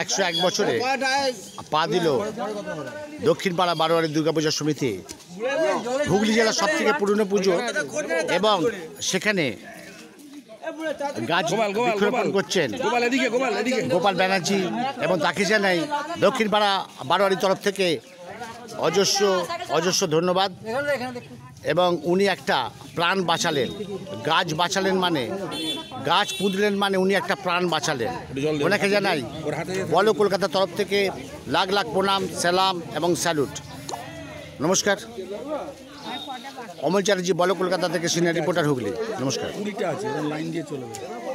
একশো এক বছরে পা দিল দক্ষিণ পাড়া বারোয়ারি দুর্গাপূজা সমিতি হুগলি জেলার সব থেকে পুরনো পুজো এবং সেখানে গাছ বৃক্ষরোপণ করছেন গোপাল ব্যানার্জি এবং তাকে জানাই দক্ষিণ পাড়া বারোয়ারির তরফ থেকে অজস্র অজস্র ধন্যবাদ এবং উনি একটা প্রাণ বাঁচালেন গাছ বাঁচালেন মানে গাছ পুঁতলেন মানে উনি একটা প্রাণ বাঁচালেন ওনাকে জানাই বলো কলকাতার তরফ থেকে লাখ লাখ প্রণাম সালাম এবং স্যালুট নমস্কার অমল চ্যাটার্জি বলো কলকাতা থেকে সিনিয়র রিপোর্টার হুগলি নমস্কার